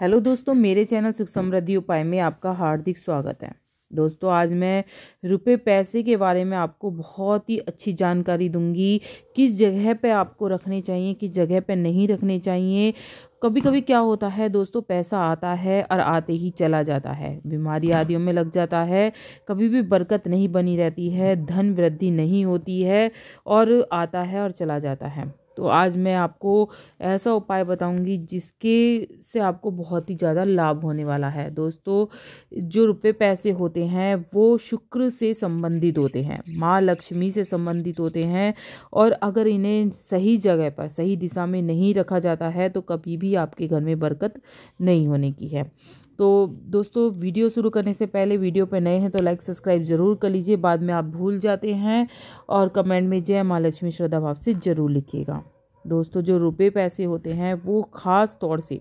hello दोस्तों मेरे channel सुख समृद्धि उपाय में आपका हार्दिक स्वागत है दोस्तों आज मैं रुपए पैसे के बारे में आपको बहुत ही अच्छी जानकारी दूंगी किस जगह पे आपको रखने चाहिए किस जगह पे नहीं रखने चाहिए कभी कभी क्या होता है दोस्तों पैसा आता है और आते ही चला जाता है बीमारी आदियों में लग जाता है कभी भी बरकत नहीं बनी रहती है धन वृद्धि नहीं होती है और आता है और चला जाता है तो आज मैं आपको ऐसा उपाय बताऊंगी जिसके से आपको बहुत ही ज़्यादा लाभ होने वाला है दोस्तों जो रुपए पैसे होते हैं वो शुक्र से संबंधित होते हैं माँ लक्ष्मी से संबंधित होते हैं और अगर इन्हें सही जगह पर सही दिशा में नहीं रखा जाता है तो कभी भी आपके घर में बरकत नहीं होने की है तो दोस्तों वीडियो शुरू करने से पहले वीडियो पर नए हैं तो लाइक सब्सक्राइब ज़रूर कर लीजिए बाद में आप भूल जाते हैं और कमेंट में जय माँ लक्ष्मी श्रद्धा भाव से ज़रूर लिखिएगा दोस्तों जो रुपए पैसे होते हैं वो ख़ास तौर से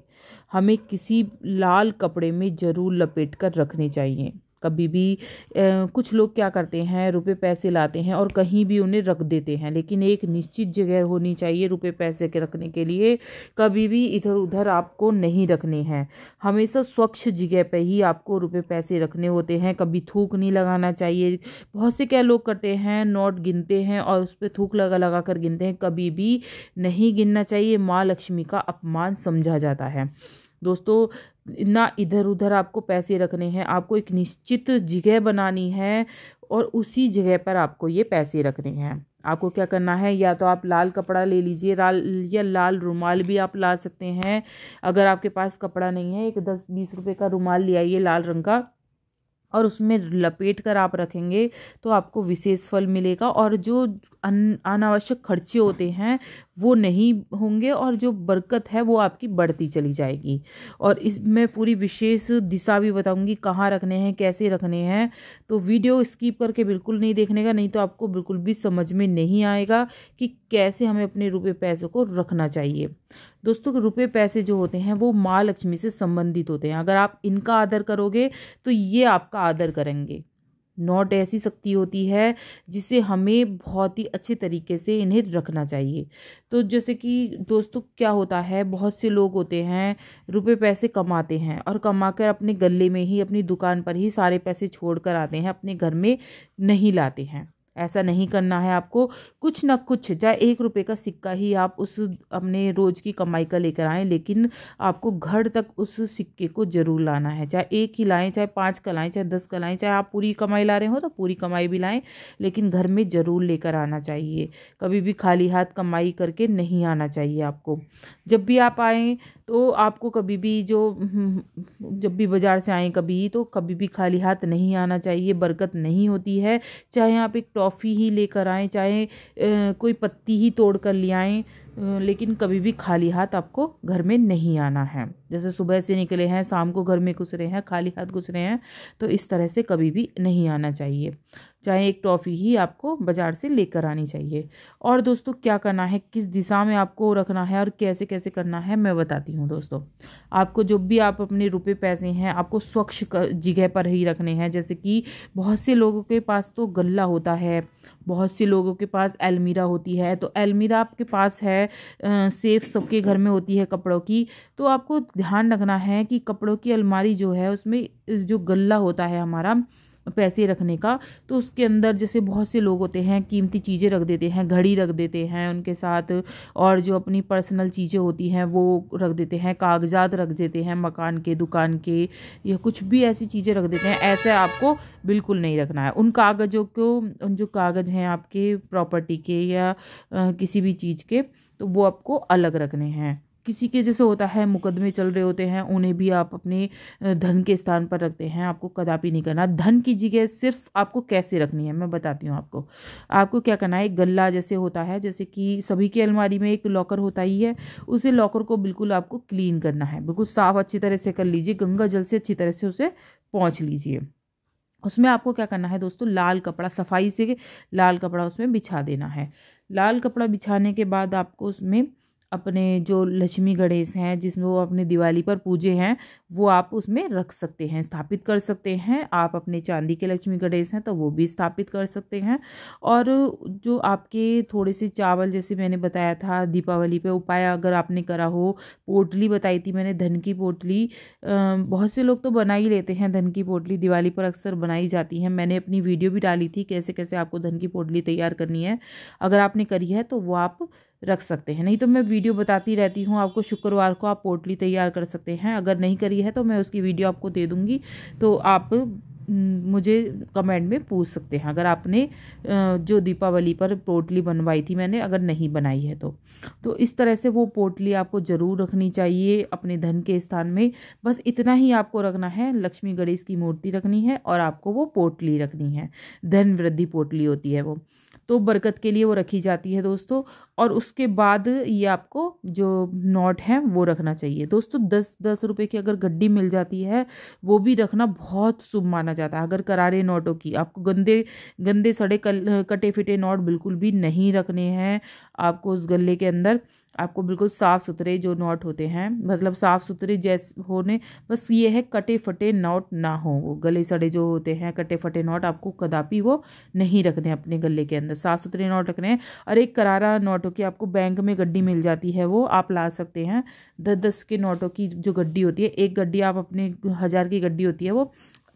हमें किसी लाल कपड़े में ज़रूर लपेट कर रखने चाहिए कभी भी कुछ लोग क्या करते हैं रुपए पैसे लाते हैं और कहीं भी उन्हें रख देते हैं लेकिन एक निश्चित जगह होनी चाहिए रुपए पैसे के रखने के लिए कभी भी इधर उधर आपको नहीं रखने हैं हमेशा स्वच्छ जगह पे ही आपको रुपए पैसे रखने होते हैं कभी थूक नहीं लगाना चाहिए बहुत से क्या लोग करते हैं नोट गिनते हैं और उस पर थूक लगा लगा कर गिनते हैं कभी भी नहीं गिनना चाहिए माँ लक्ष्मी का अपमान समझा जाता है दोस्तों ना इधर उधर आपको पैसे रखने हैं आपको एक निश्चित जगह बनानी है और उसी जगह पर आपको ये पैसे रखने हैं आपको क्या करना है या तो आप लाल कपड़ा ले लीजिए लाल या लाल रुमाल भी आप ला सकते हैं अगर आपके पास कपड़ा नहीं है एक दस बीस रुपए का रुमाल ले आइए लाल रंग का और उसमें लपेट कर आप रखेंगे तो आपको विशेष फल मिलेगा और जो अन अनावश्यक खर्चे होते हैं वो नहीं होंगे और जो बरकत है वो आपकी बढ़ती चली जाएगी और इस मैं पूरी विशेष दिशा भी बताऊंगी कहाँ रखने हैं कैसे रखने हैं तो वीडियो स्किप करके बिल्कुल नहीं देखने का नहीं तो आपको बिल्कुल भी समझ में नहीं आएगा कि कैसे हमें अपने रुपये पैसों को रखना चाहिए दोस्तों रुपये पैसे जो होते हैं वो माँ लक्ष्मी से संबंधित होते हैं अगर आप इनका आदर करोगे तो ये आपका आदर करेंगे नोट ऐसी शक्ति होती है जिसे हमें बहुत ही अच्छे तरीके से इन्हें रखना चाहिए तो जैसे कि दोस्तों क्या होता है बहुत से लोग होते हैं रुपए पैसे कमाते हैं और कमा कर अपने गले में ही अपनी दुकान पर ही सारे पैसे छोड़ कर आते हैं अपने घर में नहीं लाते हैं ऐसा नहीं करना है आपको कुछ ना कुछ चाहे एक रुपये का सिक्का ही आप उस अपने रोज़ की कमाई का लेकर आएँ लेकिन आपको घर तक उस सिक्के को ज़रूर लाना है चाहे एक ही लाएँ चाहे पाँच का लाएँ चाहे दस का लाएँ चाहे आप पूरी कमाई ला रहे हो तो पूरी कमाई भी लाएँ लेकिन घर में ज़रूर लेकर आना चाहिए कभी भी खाली हाथ कमाई करके नहीं आना चाहिए आपको जब भी आप आएँ तो आपको कभी भी जो जब भी बाज़ार से आएँ कभी तो कभी भी खाली हाथ नहीं आना चाहिए बरकत नहीं होती है चाहे आप एक टॉप कॉफ़ी ही लेकर आएँ चाहे कोई पत्ती ही तोड़ कर ले आएँ लेकिन कभी भी खाली हाथ आपको घर में नहीं आना है जैसे सुबह से निकले हैं शाम को घर में घुस रहे हैं खाली हाथ घुस रहे हैं तो इस तरह से कभी भी नहीं आना चाहिए चाहे एक टॉफ़ी ही आपको बाज़ार से लेकर आनी चाहिए और दोस्तों क्या करना है किस दिशा में आपको रखना है और कैसे कैसे करना है मैं बताती हूँ दोस्तों आपको जो भी आप अपने रुपये पैसे हैं आपको स्वच्छ जगह पर ही रखने हैं जैसे कि बहुत से लोगों के पास तो गल्ला होता है बहुत से लोगों के पास अलमीरा होती है तो अलमीरा आपके पास है सेफ सबके घर में होती है कपड़ों की तो आपको ध्यान रखना है कि कपड़ों की अलमारी जो है उसमें जो गल्ला होता है हमारा पैसे रखने का तो उसके अंदर जैसे बहुत से लोग होते हैं कीमती चीज़ें रख देते हैं घड़ी रख देते हैं उनके साथ और जो अपनी पर्सनल चीज़ें होती हैं वो रख देते हैं कागजात रख देते हैं मकान के दुकान के या कुछ भी ऐसी चीज़ें रख देते हैं ऐसे आपको बिल्कुल नहीं रखना है उन कागज़ों को उन जो कागज़ हैं आपके प्रॉपर्टी के या किसी भी चीज़ के तो वो आपको अलग रखने हैं किसी के जैसे होता है मुकदमे चल रहे होते हैं उन्हें भी आप अपने धन के स्थान पर रखते हैं आपको कदापि नहीं करना धन की जगह सिर्फ आपको कैसे रखनी है मैं बताती हूँ आपको आपको क्या करना है गला गल्ला जैसे होता है जैसे कि सभी की अलमारी में एक लॉकर होता ही है उसे लॉकर को बिल्कुल आपको क्लीन करना है बिल्कुल साफ अच्छी तरह से कर लीजिए गंगा जल से अच्छी तरह से उसे पहुँच लीजिए उसमें आपको क्या करना है दोस्तों लाल कपड़ा सफाई से लाल कपड़ा उसमें बिछा देना है लाल कपड़ा बिछाने के बाद आपको उसमें अपने जो लक्ष्मी गणेश हैं जिसमें वो अपने दिवाली पर पूजे हैं वो आप उसमें रख सकते हैं स्थापित कर सकते हैं आप अपने चांदी के लक्ष्मी गणेश हैं तो वो भी स्थापित कर सकते हैं और जो आपके थोड़े से चावल जैसे मैंने बताया था दीपावली पे उपाय अगर आपने करा हो पोटली बताई थी मैंने धन की पोटली बहुत से लोग तो बना ही लेते हैं धन की पोटली दिवाली पर अक्सर बनाई जाती है मैंने अपनी वीडियो भी डाली थी कैसे कैसे आपको धन की पोटली तैयार करनी है अगर आपने करी है तो वो आप रख सकते हैं नहीं तो मैं वीडियो बताती रहती हूँ आपको शुक्रवार को आप पोटली तैयार कर सकते हैं अगर नहीं करी है तो मैं उसकी वीडियो आपको दे दूँगी तो आप मुझे कमेंट में पूछ सकते हैं अगर आपने जो दीपावली पर पोटली बनवाई थी मैंने अगर नहीं बनाई है तो तो इस तरह से वो पोटली आपको ज़रूर रखनी चाहिए अपने धन के स्थान में बस इतना ही आपको रखना है लक्ष्मी गणेश की मूर्ति रखनी है और आपको वो पोटली रखनी है धन वृद्धि पोटली होती है वो तो बरकत के लिए वो रखी जाती है दोस्तों और उसके बाद ये आपको जो नोट है वो रखना चाहिए दोस्तों दस दस रुपये की अगर गड्डी मिल जाती है वो भी रखना बहुत शुभ माना जाता है अगर करारे नोटों की आपको गंदे गंदे सड़े कल, कटे फिटे नोट बिल्कुल भी नहीं रखने हैं आपको उस गले के अंदर आपको बिल्कुल साफ़ सुथरे जो नोट होते हैं मतलब साफ़ सुथरे जैसे होने बस ये है कटे फटे नोट ना हो वो गले सड़े जो होते हैं कटे फटे नोट आपको कदापि वो नहीं रखने अपने गले के अंदर साफ़ सुथरे नोट रखने हैं और एक करारा नोटों की आपको बैंक में गड्डी मिल जाती है वो आप ला सकते हैं दस दस के नोटों की जो गड्डी होती है एक गड्डी आप अपने हज़ार की गड्डी होती है वो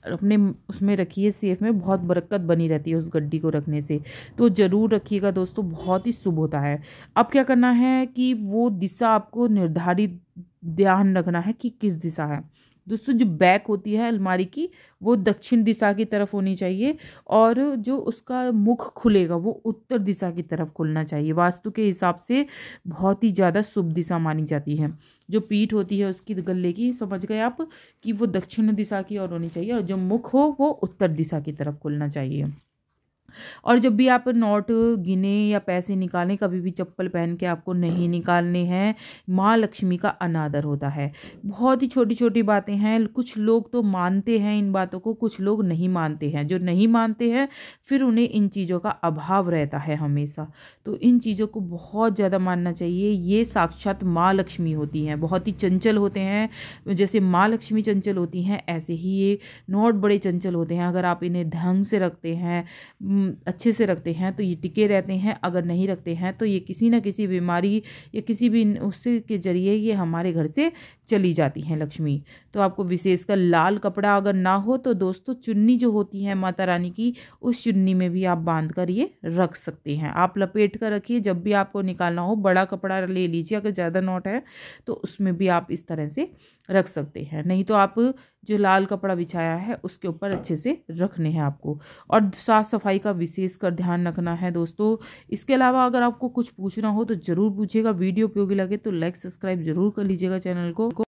अपने उसमें रखिए सेफ में बहुत बरकत बनी रहती है उस गड्डी को रखने से तो ज़रूर रखिएगा दोस्तों बहुत ही शुभ होता है अब क्या करना है कि वो दिशा आपको निर्धारित ध्यान रखना है कि किस दिशा है दोस्तों जो बैक होती है अलमारी की वो दक्षिण दिशा की तरफ होनी चाहिए और जो उसका मुख खुलेगा वो उत्तर दिशा की तरफ खुलना चाहिए वास्तु के हिसाब से बहुत ही ज़्यादा शुभ दिशा मानी जाती है जो पीठ होती है उसकी गले की समझ गए आप कि वो दक्षिण दिशा की ओर होनी चाहिए और जो मुख हो वो उत्तर दिशा की तरफ खुलना चाहिए और जब भी आप नोट गिने या पैसे निकालें कभी भी चप्पल पहन के आपको नहीं निकालने हैं माँ लक्ष्मी का अनादर होता है बहुत ही छोटी छोटी बातें हैं कुछ लोग तो मानते हैं इन बातों को कुछ लोग नहीं मानते हैं जो नहीं मानते हैं फिर उन्हें इन चीज़ों का अभाव रहता है हमेशा तो इन चीज़ों को बहुत ज़्यादा मानना चाहिए ये साक्षात माँ लक्ष्मी होती हैं बहुत ही चंचल होते हैं जैसे माँ लक्ष्मी चंचल होती हैं ऐसे ही ये नोट बड़े चंचल होते हैं अगर आप इन्हें ढंग से रखते हैं अच्छे से रखते हैं तो ये टिके रहते हैं अगर नहीं रखते हैं तो ये किसी न किसी बीमारी या किसी भी उससे के ज़रिए ये हमारे घर से चली जाती हैं लक्ष्मी तो आपको विशेषकर लाल कपड़ा अगर ना हो तो दोस्तों चुन्नी जो होती है माता रानी की उस चुन्नी में भी आप बांध कर ये रख सकते हैं आप लपेट कर रखिए जब भी आपको निकालना हो बड़ा कपड़ा ले लीजिए अगर ज़्यादा नोट है तो उसमें भी आप इस तरह से रख सकते हैं नहीं तो आप जो लाल कपड़ा बिछाया है उसके ऊपर अच्छे से रखने हैं आपको और साफ़ सफाई का इसका विशेष कर ध्यान रखना है दोस्तों इसके अलावा अगर आपको कुछ पूछना हो तो ज़रूर पूछिएगा वीडियो उपयोगी लगे तो लाइक सब्सक्राइब जरूर कर लीजिएगा चैनल को